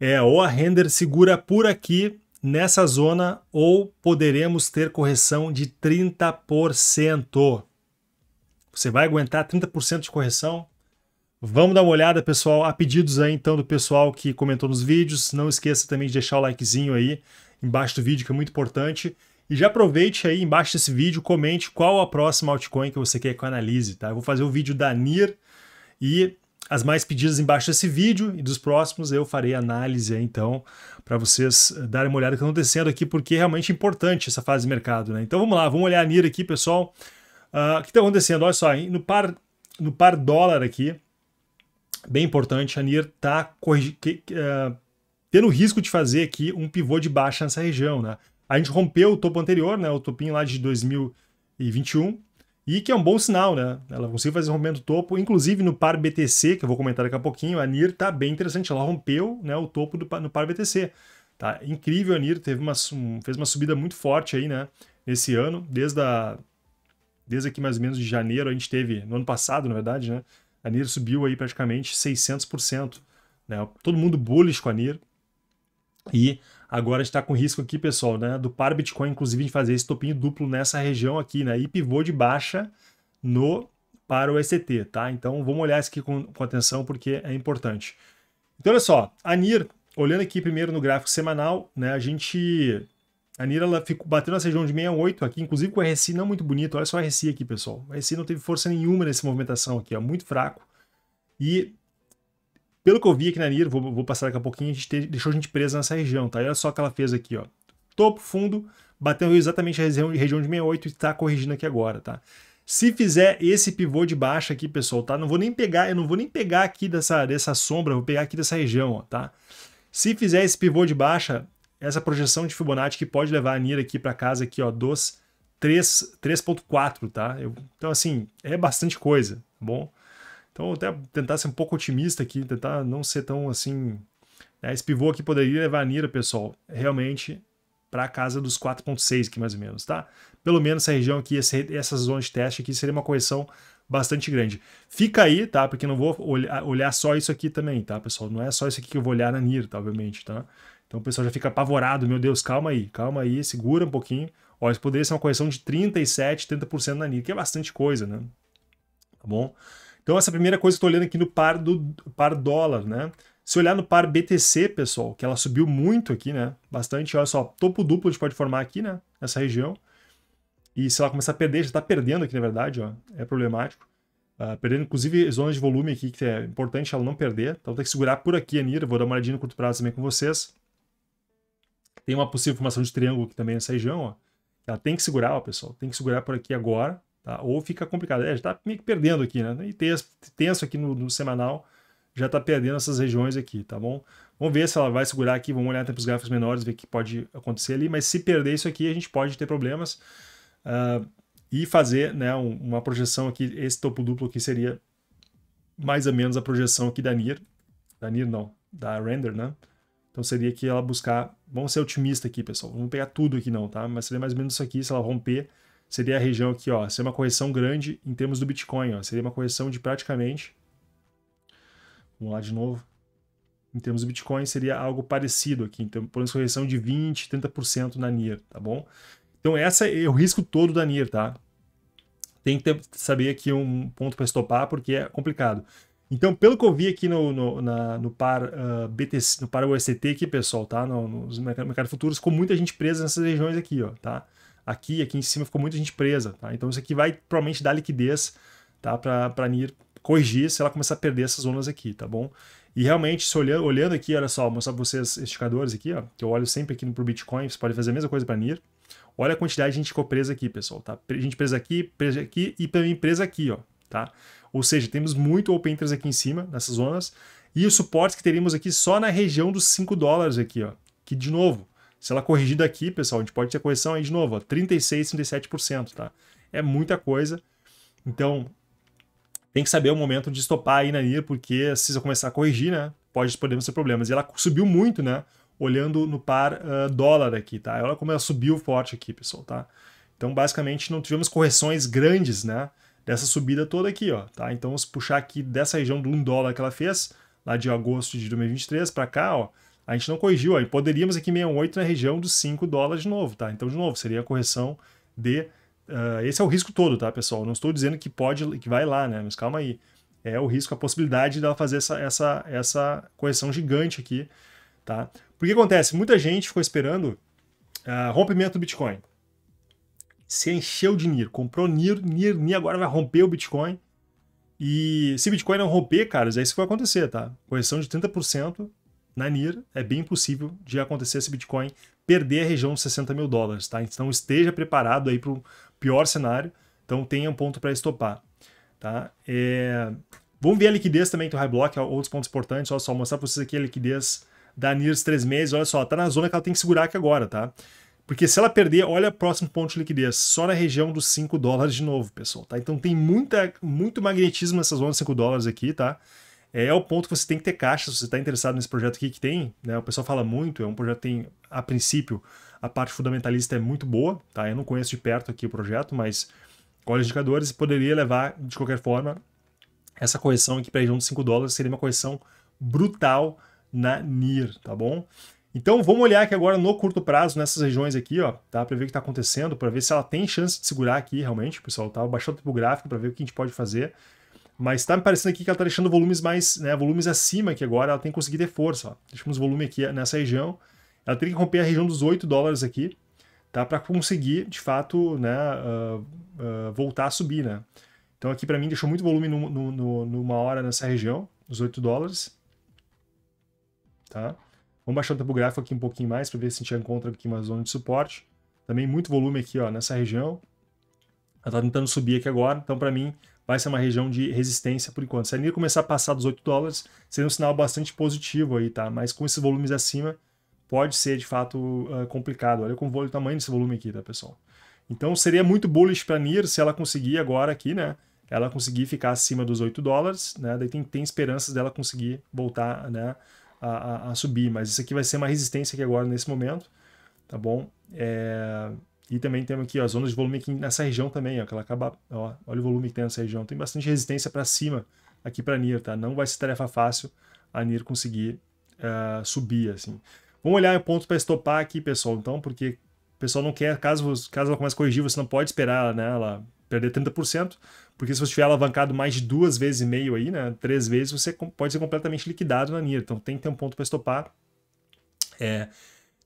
É, ou a render segura por aqui nessa zona ou poderemos ter correção de 30%. Você vai aguentar 30% de correção? Vamos dar uma olhada, pessoal, a pedidos aí então do pessoal que comentou nos vídeos. Não esqueça também de deixar o likezinho aí embaixo do vídeo, que é muito importante. E já aproveite aí embaixo desse vídeo, comente qual a próxima altcoin que você quer que eu analise, tá? Eu vou fazer o vídeo da NIR e as mais pedidas embaixo desse vídeo e dos próximos eu farei análise aí, então para vocês eh, darem uma olhada que está acontecendo aqui, porque é realmente importante essa fase de mercado. Né? Então vamos lá, vamos olhar a NIR aqui, pessoal. Uh, o que está acontecendo? Olha só, no par, no par dólar aqui, bem importante, a NIR está uh, eh, tendo risco de fazer aqui um pivô de baixa nessa região. Né? A gente rompeu o topo anterior, né, o topinho lá de 2021, e que é um bom sinal, né? Ela conseguiu fazer rompimento do topo, inclusive no par BTC, que eu vou comentar daqui a pouquinho, a NIR tá bem interessante, ela rompeu né, o topo do, no par BTC. Tá incrível a NIR, teve uma, um, fez uma subida muito forte aí, né? Nesse ano, desde, a, desde aqui mais ou menos de janeiro, a gente teve, no ano passado, na verdade, né? A NIR subiu aí praticamente 600%. Né? Todo mundo bullish com a NIR. E Agora está com risco aqui, pessoal, né? Do par Bitcoin, inclusive, de fazer esse topinho duplo nessa região aqui, né? E pivô de baixa no para o ECT, tá? Então vamos olhar isso aqui com, com atenção porque é importante. Então olha só, a NIR, olhando aqui primeiro no gráfico semanal, né? A gente. A NIR ela ficou, batendo essa região de 68 aqui, inclusive com o RSI não muito bonito. Olha só o RSI aqui, pessoal. O RSI não teve força nenhuma nessa movimentação aqui, ó, muito fraco. E pelo que eu vi aqui na NIR, vou, vou passar daqui a pouquinho, a gente te, deixou a gente presa nessa região, tá? E olha só o que ela fez aqui, ó. Topo, fundo, bateu exatamente a região, região de 68 e está corrigindo aqui agora, tá? Se fizer esse pivô de baixa aqui, pessoal, tá? Não vou nem pegar, eu não vou nem pegar aqui dessa, dessa sombra, vou pegar aqui dessa região, ó, tá? Se fizer esse pivô de baixa, essa projeção de Fibonacci que pode levar a NIR aqui para casa aqui, ó, dos 3.4, tá? Eu, então, assim, é bastante coisa, tá bom? Então, até tentar ser um pouco otimista aqui, tentar não ser tão assim. Né? Esse pivô aqui poderia levar a Nira, pessoal, realmente para a casa dos 4,6 aqui mais ou menos, tá? Pelo menos essa região aqui, esse, essas zonas de teste aqui seria uma correção bastante grande. Fica aí, tá? Porque não vou olhar, olhar só isso aqui também, tá, pessoal? Não é só isso aqui que eu vou olhar na Nira, tá? obviamente, tá? Então o pessoal já fica apavorado, meu Deus, calma aí, calma aí, segura um pouquinho. Olha, isso poderia ser uma correção de 37, 30% na Nira? que é bastante coisa, né? Tá bom? Então, essa primeira coisa que eu estou olhando aqui no par, do, par dólar, né? Se olhar no par BTC, pessoal, que ela subiu muito aqui, né? Bastante, olha só, topo duplo a gente pode formar aqui, né? Nessa região. E se ela começar a perder, já está perdendo aqui, na verdade, ó. É problemático. Uh, perdendo, inclusive, zonas de volume aqui, que é importante ela não perder. Então, tem que segurar por aqui, Anira. Vou dar uma olhadinha no curto prazo também com vocês. Tem uma possível formação de triângulo aqui também nessa região, ó. Ela tem que segurar, ó, pessoal. Tem que segurar por aqui agora. Tá? Ou fica complicado. É, já está meio que perdendo aqui, né? E tenso, tenso aqui no, no semanal, já está perdendo essas regiões aqui, tá bom? Vamos ver se ela vai segurar aqui, vamos olhar para os gráficos menores, ver o que pode acontecer ali, mas se perder isso aqui, a gente pode ter problemas uh, e fazer né, um, uma projeção aqui, esse topo duplo aqui seria mais ou menos a projeção aqui da NIR, da NIR não, da Render, né? Então seria que ela buscar, vamos ser otimista aqui, pessoal, vamos pegar tudo aqui não, tá? Mas seria mais ou menos isso aqui, se ela romper, seria a região aqui, ó, seria uma correção grande em termos do Bitcoin, ó, seria uma correção de praticamente, vamos lá de novo, em termos do Bitcoin seria algo parecido aqui, então por uma correção de 20, 30% na NIR, tá bom? Então essa é o risco todo da NIR, tá? Tem que ter, saber aqui um ponto para estopar porque é complicado. Então, pelo que eu vi aqui no, no, na, no par uh, ah, BTC, no par UST aqui, pessoal, tá? No, nos mercados futuros, com muita gente presa nessas regiões aqui, ó, tá? aqui, aqui em cima ficou muita gente presa. Tá? Então isso aqui vai provavelmente dar liquidez tá? para para NIR corrigir se ela começar a perder essas zonas aqui, tá bom? E realmente, se olhando, olhando aqui, olha só, vou mostrar para vocês esticadores aqui, ó, que eu olho sempre aqui no pro Bitcoin, você pode fazer a mesma coisa para NIR. Olha a quantidade de gente ficou presa aqui, pessoal, tá? Gente presa aqui, presa aqui e também presa aqui, ó, tá? Ou seja, temos muito open interest aqui em cima, nessas zonas, e os suportes que teríamos aqui só na região dos 5 dólares aqui, ó, que de novo, se ela corrigir daqui, pessoal, a gente pode ter correção aí de novo, ó, 36, 37%, tá? É muita coisa. Então, tem que saber o momento de estopar aí na linha porque se eu começar a corrigir, né, pode podemos ter problemas. E ela subiu muito, né, olhando no par uh, dólar aqui, tá? Olha como ela subiu forte aqui, pessoal, tá? Então, basicamente, não tivemos correções grandes, né, dessa subida toda aqui, ó, tá? Então, vamos puxar aqui dessa região do 1 dólar que ela fez, lá de agosto de 2023 para cá, ó, a gente não corrigiu, aí poderíamos aqui 68 na região dos 5 dólares de novo, tá? Então, de novo, seria a correção de. Uh, esse é o risco todo, tá, pessoal? Não estou dizendo que pode, que vai lá, né? Mas calma aí. É o risco, a possibilidade dela fazer essa, essa, essa correção gigante aqui, tá? Porque acontece, muita gente ficou esperando uh, rompimento do Bitcoin. Se encheu de NIR, comprou NIR, NIR, NIR agora vai romper o Bitcoin. E se Bitcoin não romper, caras, é isso que vai acontecer, tá? Correção de 30%, na NIR, é bem possível de acontecer esse Bitcoin perder a região dos 60 mil dólares, tá? Então esteja preparado aí para o pior cenário, então tenha um ponto para estopar, tá? É... Vamos ver a liquidez também do High Block, outros pontos importantes, olha só, mostrar para vocês aqui a liquidez da os 3 meses, olha só, tá na zona que ela tem que segurar aqui agora, tá? Porque se ela perder, olha o próximo ponto de liquidez, só na região dos 5 dólares de novo, pessoal, tá? Então tem muita, muito magnetismo nessa zona de 5 dólares aqui, tá? É, é, o ponto que você tem que ter caixa, se você está interessado nesse projeto aqui que tem, né? O pessoal fala muito, é um projeto que tem, a princípio, a parte fundamentalista é muito boa, tá? Eu não conheço de perto aqui o projeto, mas olha os indicadores, poderia levar, de qualquer forma, essa correção aqui para a região de 5 dólares, seria uma correção brutal na NIR, tá bom? Então vamos olhar aqui agora no curto prazo, nessas regiões aqui, ó, tá? Para ver o que está acontecendo, para ver se ela tem chance de segurar aqui realmente, pessoal, tá? baixar o tipo gráfico para ver o que a gente pode fazer. Mas tá me parecendo aqui que ela tá deixando volumes mais, né, volumes acima aqui agora, ela tem que conseguir ter força, ó. Deixamos volume aqui eh, nessa região. Ela tem que romper a região dos 8 dólares aqui, tá? Para conseguir, de fato, né, uh, uh, voltar a subir, né? Então aqui para mim deixou muito volume no, no, no, numa hora nessa região, dos 8 dólares. Tá? Vamos baixar o tempo gráfico aqui um pouquinho mais para ver se a gente encontra aqui uma zona de suporte. Também muito volume aqui ó, nessa região. Ela está tentando subir aqui agora, então para mim vai ser uma região de resistência por enquanto. Se a linha começar a passar dos 8 dólares, seria um sinal bastante positivo aí, tá? Mas com esses volumes acima, pode ser de fato uh, complicado. Olha como o tamanho desse volume aqui, tá, pessoal? Então seria muito bullish para a NIR se ela conseguir agora aqui, né? Ela conseguir ficar acima dos 8 dólares, né? Daí tem, tem esperanças dela conseguir voltar, né? A, a, a subir, mas isso aqui vai ser uma resistência aqui agora nesse momento, tá bom? É, e também temos aqui ó, as zonas de volume aqui nessa região também, ó, que ela acaba, ó, olha o volume que tem nessa região. Tem bastante resistência para cima aqui para a NIR, tá? Não vai ser tarefa fácil a NIR conseguir uh, subir, assim. Vamos olhar ponto para estopar aqui, pessoal, então, porque o pessoal não quer, caso, caso ela comece a corrigir, você não pode esperar né, ela perder 30%, porque se você tiver alavancado mais de duas vezes e meio aí, né, três vezes, você pode ser completamente liquidado na NIR. Então tem que ter um ponto para estopar. É,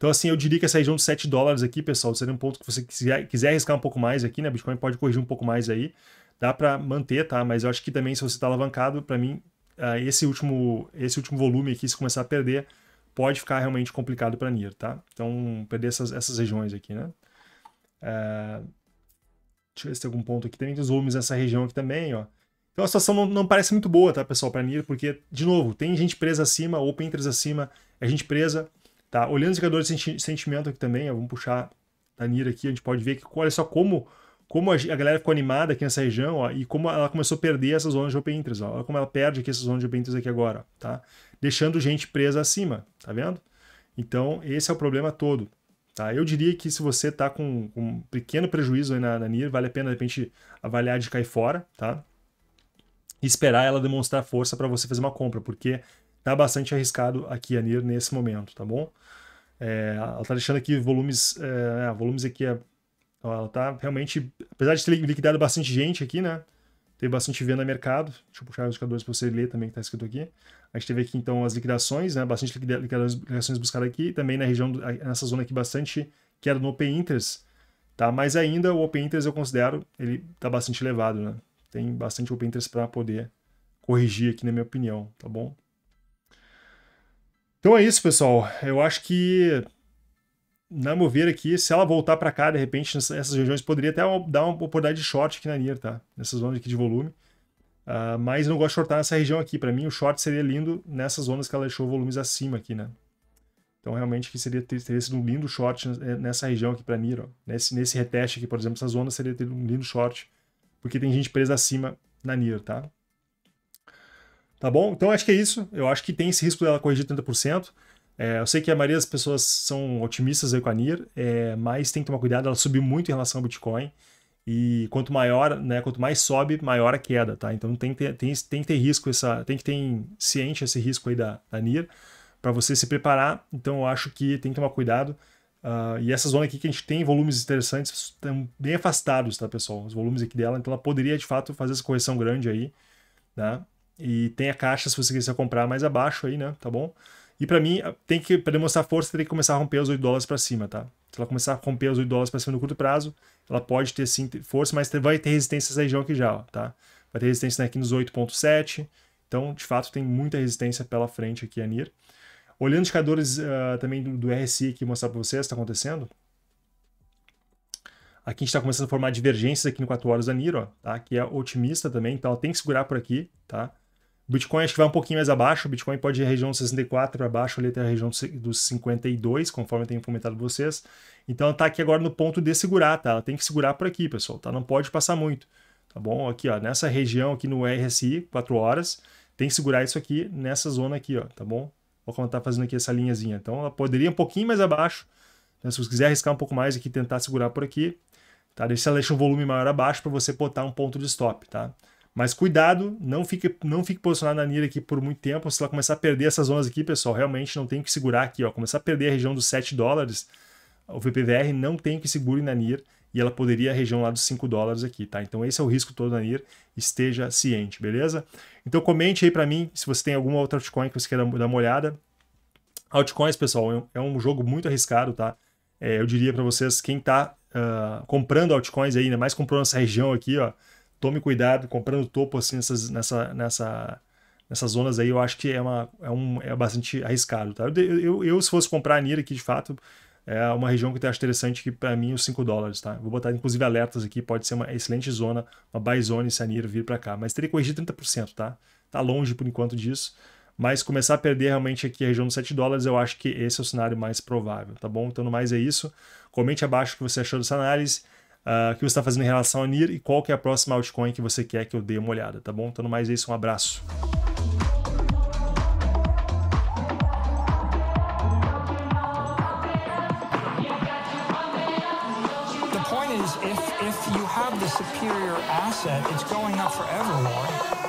então, assim, eu diria que essa região de 7 dólares aqui, pessoal, seria um ponto que você quiser, quiser arriscar um pouco mais aqui, né? Bitcoin pode corrigir um pouco mais aí. Dá para manter, tá? Mas eu acho que também, se você está alavancado, para mim, ah, esse, último, esse último volume aqui, se começar a perder, pode ficar realmente complicado para NIR, tá? Então, perder essas, essas regiões aqui, né? É... Deixa eu ver se tem algum ponto aqui. Tem muitos volumes nessa região aqui também, ó. Então a situação não, não parece muito boa, tá, pessoal, para NIR, porque, de novo, tem gente presa acima, open interest acima, é gente presa, Tá? Olhando os indicadores de senti sentimento aqui também, vamos puxar a Nira aqui, a gente pode ver que olha só como, como a, a galera ficou animada aqui nessa região ó, e como ela começou a perder essas zonas de open interest. Ó, olha como ela perde aqui essas zonas de open interest aqui agora, tá? deixando gente presa acima, tá vendo? Então, esse é o problema todo. Tá? Eu diria que se você está com, com, um pequeno prejuízo na, na NIR, vale a pena, de repente, avaliar de cair fora, tá? E esperar ela demonstrar força para você fazer uma compra, porque tá bastante arriscado aqui a NIR nesse momento, tá bom? É, ela tá deixando aqui volumes, é, é volumes aqui, é, ela tá realmente, apesar de ter liquidado bastante gente aqui, né? Teve bastante venda no mercado, deixa eu puxar os indicadores para você ler também que tá escrito aqui. A gente teve aqui então as liquidações, né? Bastante liquidações buscadas aqui, também na região, nessa zona aqui bastante, que era no Open Interest, tá? Mas ainda o Open Interest eu considero, ele tá bastante elevado, né? Tem bastante Open Interest para poder corrigir aqui na minha opinião, tá bom? Então é isso, pessoal. Eu acho que na mover aqui, se ela voltar para cá, de repente, nessas regiões, poderia até dar uma oportunidade de short aqui na NIR, tá? Nessa zona aqui de volume. Uh, mas não gosto de shortar nessa região aqui. Para mim, o short seria lindo nessas zonas que ela deixou volumes acima aqui, né? Então, realmente, que seria, teria sido um lindo short eh, nessa região aqui para NIR, ó. Nesse, nesse reteste aqui, por exemplo, essa zona seria ter um lindo short, porque tem gente presa acima na NIR, tá? Tá bom? Então acho que é isso. Eu acho que tem esse risco dela corrigir 30%. É, eu sei que a maioria das pessoas são otimistas aí com a NIR, é, mas tem que tomar cuidado, ela subiu muito em relação ao Bitcoin. E quanto maior, né, quanto mais sobe, maior a queda, tá? Então tem que ter, tem, tem que ter risco essa, tem que ter ciente esse risco aí da, da NIR para você se preparar. Então eu acho que tem que tomar cuidado. Uh, e essa zona aqui que a gente tem volumes interessantes estão bem afastados, tá, pessoal? Os volumes aqui dela, então ela poderia de fato fazer essa correção grande aí, né? E tem a caixa se você quiser comprar mais abaixo aí, né? Tá bom? E para mim, tem que para demonstrar força, tem que começar a romper os 8 dólares para cima, tá? Se ela começar a romper os 8 dólares para cima no curto prazo, ela pode ter sim força, mas vai ter resistência nessa região aqui já, ó, tá? Vai ter resistência aqui nos 8.7. Então, de fato, tem muita resistência pela frente aqui a NIR. Olhando indicadores uh, também do, do RSI aqui, mostrar para vocês, está acontecendo. Aqui a gente está começando a formar divergências aqui no 4 horas da NIR, ó, tá? que é otimista também, então ela tem que segurar por aqui, tá? O Bitcoin acho que vai um pouquinho mais abaixo. O Bitcoin pode ir à região 64 para baixo, ali até a região dos 52, conforme eu tenho comentado vocês. Então tá aqui agora no ponto de segurar, tá? Ela tem que segurar por aqui, pessoal, tá? Não pode passar muito, tá bom? Aqui, ó, nessa região aqui no RSI, 4 horas, tem que segurar isso aqui nessa zona aqui, ó, tá bom? Olha como tá fazendo aqui essa linhazinha. Então ela poderia um pouquinho mais abaixo, né? Se você quiser arriscar um pouco mais aqui, tentar segurar por aqui, tá? Deixa ela deixar um volume maior abaixo para você botar um ponto de stop, tá? Mas cuidado, não fique, não fique posicionado na NIR aqui por muito tempo. Se ela começar a perder essas zonas aqui, pessoal, realmente não tem que segurar aqui. Ó. Começar a perder a região dos 7 dólares, o VPVR não tem que segurar na NIR e ela poderia a região lá dos 5 dólares aqui, tá? Então esse é o risco todo na NIR, esteja ciente, beleza? Então comente aí para mim se você tem alguma outra altcoin que você queira dar uma olhada. Altcoins, pessoal, é um é jogo muito arriscado, tá? É, eu diria para vocês, quem está uh, ah, comprando altcoins aí, ainda mais comprou nessa região aqui, ó, tome cuidado, comprando topo assim nessas, nessa, nessa, nessas zonas aí, eu acho que é, uma, é, um, é bastante arriscado. Tá? Eu, eu, eu, se fosse comprar a NIR aqui de fato, é uma região que eu acho interessante, que para mim é os 5 dólares, tá? Vou botar inclusive alertas aqui, pode ser uma excelente zona, uma buy zone se a NIR vir para cá, mas teria que corrigir 30%, tá? Tá longe por enquanto disso, mas começar a perder realmente aqui a região dos 7 dólares, eu acho que esse é o cenário mais provável, tá bom? Então, no mais é isso. Comente abaixo o que você achou dessa análise uh, que você está fazendo em relação a NIR e qual que é a próxima altcoin que você quer que eu dê uma olhada, tá bom? Então, no mais é isso, um abraço. superior asset, it's going up forever, Lauren.